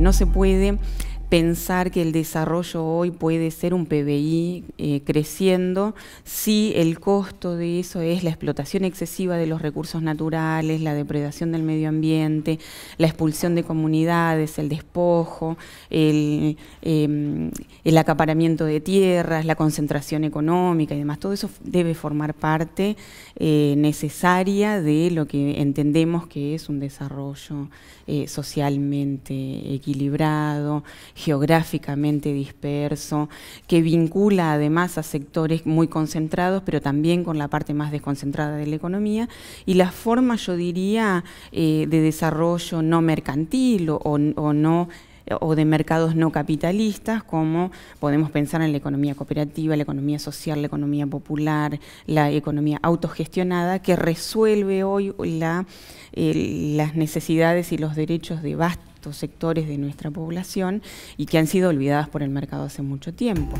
No se puede pensar que el desarrollo hoy puede ser un PBI eh, creciendo si el costo de eso es la explotación excesiva de los recursos naturales, la depredación del medio ambiente, la expulsión de comunidades, el despojo, el, em, acaparamiento de tierras, la concentración económica y demás. Todo eso debe formar parte eh, necesaria de lo que entendemos que es un desarrollo eh, socialmente equilibrado, geográficamente disperso, que vincula además a sectores muy concentrados, pero también con la parte más desconcentrada de la economía, y la forma, yo diría, eh, de desarrollo no mercantil o, no o de mercados no capitalistas, como podemos pensar en la economía cooperativa, la economía social, la economía popular, la economía autogestionada, que resuelve hoy eh, las necesidades y los derechos de vastas sectores de nuestra población y que han sido olvidadas por el mercado hace mucho tiempo.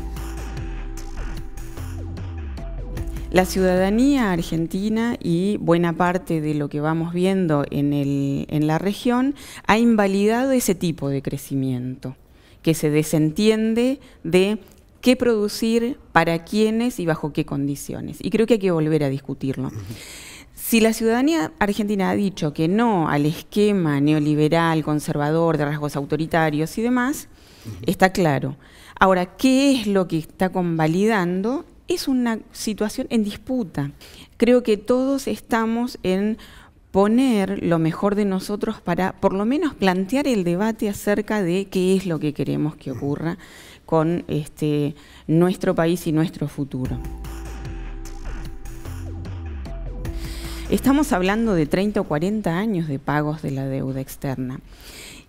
La ciudadanía argentina y buena parte de lo que vamos viendo en, en la región ha invalidado ese tipo de crecimiento, que se desentiende de qué producir, para quiénes y bajo qué condiciones. Y creo que hay que volver a discutirlo. Si la ciudadanía argentina ha dicho que no al esquema neoliberal, conservador, de rasgos autoritarios y demás, está claro. Ahora, ¿qué es lo que está convalidando? Es una situación en disputa. Creo que todos estamos en poner lo mejor de nosotros para por lo menos plantear el debate acerca de qué es lo que queremos que ocurra con este, nuestro país y nuestro futuro. Estamos hablando de 30 o 40 años de pagos de la deuda externa.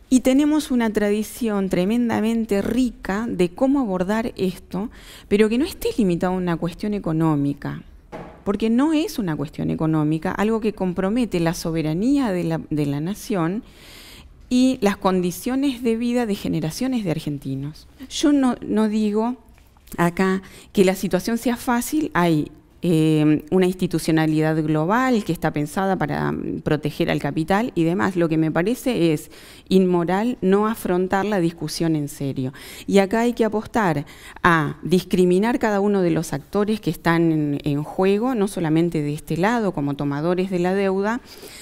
Y tenemos una tradición tremendamente rica de cómo abordar esto, pero que no esté limitado a una cuestión económica, porque no es una cuestión económica, algo que compromete la soberanía de la, nación y las condiciones de vida de generaciones de argentinos. Yo no, no digo acá que la situación sea fácil, hay Em, una institucionalidad global que está pensada para mm, proteger al capital y demás. Lo que me parece es inmoral no afrontar la discusión en serio. Y acá hay que apostar a discriminar cada uno de los actores que están en, juego, no solamente de este lado como tomadores de la deuda,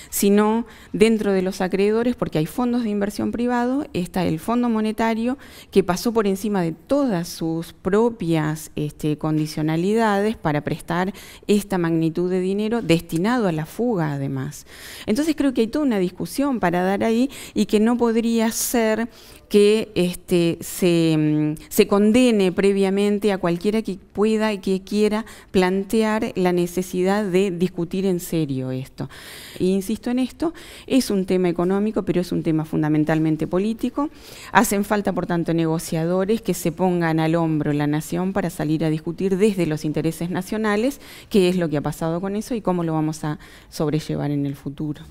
sino dentro de los acreedores, porque hay fondos de inversión privado, está el Fondo Monetario que pasó por encima de todas sus propias este, condicionalidades para prestar esta magnitud de dinero destinado a la fuga además. Entonces creo que hay toda una discusión para dar ahí y que no podría ser que este, mm, se, condene previamente a cualquiera que pueda y que quiera plantear la necesidad de discutir en serio esto. E insisto en esto, es un tema económico, pero es un tema fundamentalmente político. Hacen falta, por tanto, negociadores que se pongan al hombro la nación para salir a discutir desde los intereses nacionales qué es lo que ha pasado con eso y cómo lo vamos a sobrellevar en el futuro.